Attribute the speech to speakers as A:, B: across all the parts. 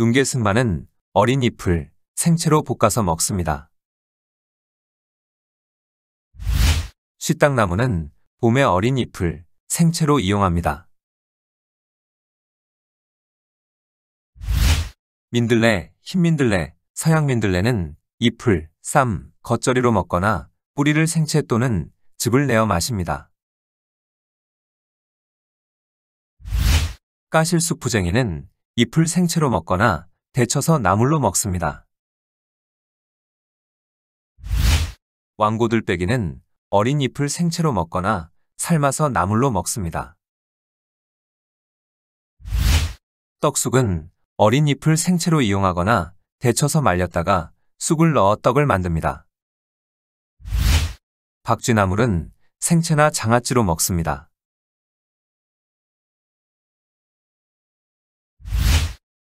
A: 눈개승마는 어린 잎을 생채로 볶아서 먹습니다.
B: 쉬땅나무는 봄의 어린 잎을 생채로 이용합니다.
A: 민들레, 흰민들레, 서양민들레는 잎을, 쌈, 겉절이로 먹거나 뿌리를 생채 또는 즙을 내어 마십니다.
B: 까실수 푸쟁이는 잎을 생채로 먹거나 데쳐서 나물로 먹습니다.
A: 왕고들빼기는 어린 잎을 생채로 먹거나 삶아서 나물로 먹습니다. 떡쑥은 어린 잎을 생채로 이용하거나 데쳐서 말렸다가 쑥을 넣어 떡을 만듭니다.
B: 박쥐나물은 생채나 장아찌로 먹습니다.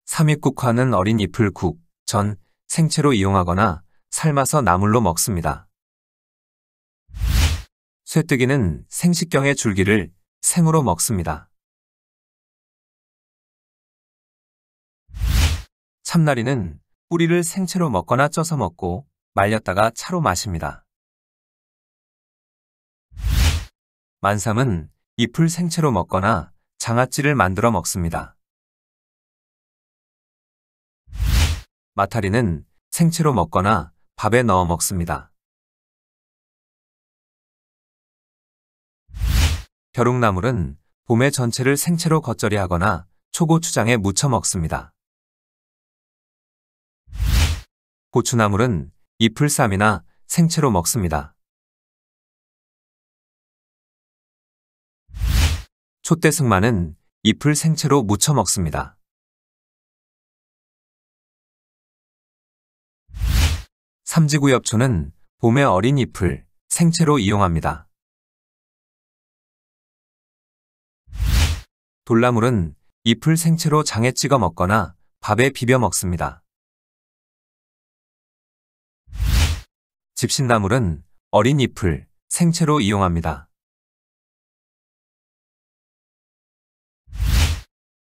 B: 삼입국화는 어린 잎을 국, 전, 생채로 이용하거나 삶아서 나물로 먹습니다. 쇠뜨기는 생식경의 줄기를 생으로 먹습니다.
A: 참나리는 뿌리를 생채로 먹거나 쪄서 먹고 말렸다가 차로 마십니다. 만삼은 잎을 생채로 먹거나 장아찌를 만들어 먹습니다.
B: 마타리는 생채로 먹거나 밥에 넣어 먹습니다.
A: 벼룩나물은 봄에 전체를 생채로 겉절이 하거나 초고추장에 무쳐 먹습니다.
B: 고추나물은 잎을 쌈이나 생채로 먹습니다. 촛대승마는 잎을 생채로 무쳐 먹습니다. 삼지구엽초는 봄의 어린 잎을 생채로 이용합니다.
A: 돌나물은 잎을 생채로 장에 찍어 먹거나 밥에 비벼 먹습니다.
B: 집신나물은 어린 잎을 생채로 이용합니다.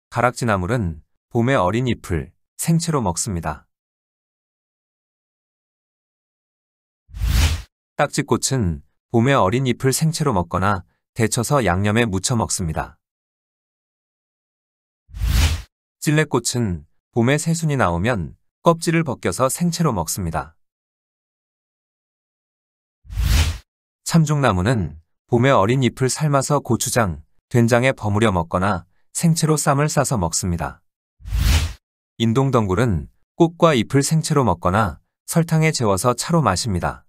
B: 가락지나물은 봄의 어린 잎을 생채로 먹습니다.
A: 딱지꽃은 봄에 어린 잎을 생채로 먹거나 데쳐서 양념에 무쳐 먹습니다. 찔레꽃은 봄에 새순이 나오면 껍질을 벗겨서 생채로 먹습니다. 참종나무는 봄에 어린 잎을 삶아서 고추장, 된장에 버무려 먹거나 생채로 쌈을 싸서 먹습니다. 인동덩굴은 꽃과 잎을 생채로 먹거나 설탕에 재워서 차로
B: 마십니다.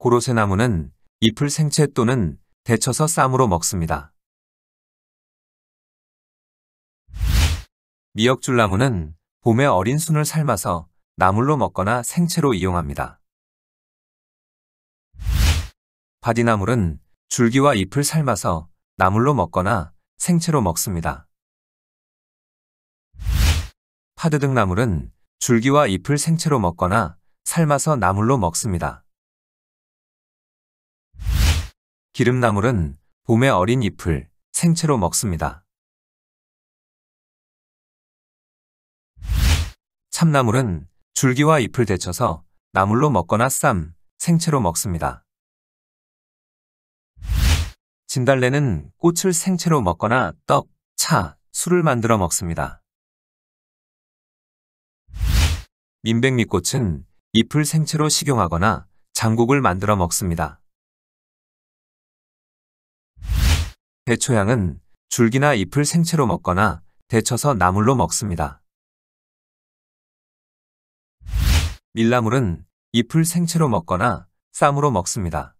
B: 고로쇠나무는 잎을 생채 또는 데쳐서 쌈으로 먹습니다.
A: 미역줄나무는 봄에 어린 순을 삶아서 나물로 먹거나 생채로 이용합니다. 바디나물은 줄기와 잎을 삶아서 나물로 먹거나 생채로 먹습니다. 파드등나물은 줄기와 잎을 생채로 먹거나 삶아서 나물로 먹습니다. 기름나물은 봄의 어린 잎을 생채로 먹습니다. 참나물은 줄기와 잎을 데쳐서 나물로 먹거나 쌈, 생채로 먹습니다. 진달래는 꽃을 생채로 먹거나 떡, 차, 술을 만들어 먹습니다. 민백미꽃은 잎을 생채로 식용하거나 장국을 만들어 먹습니다. 대초향은 줄기나 잎을 생채로 먹거나 데쳐서 나물로 먹습니다. 밀나물은 잎을 생채로 먹거나 쌈으로 먹습니다.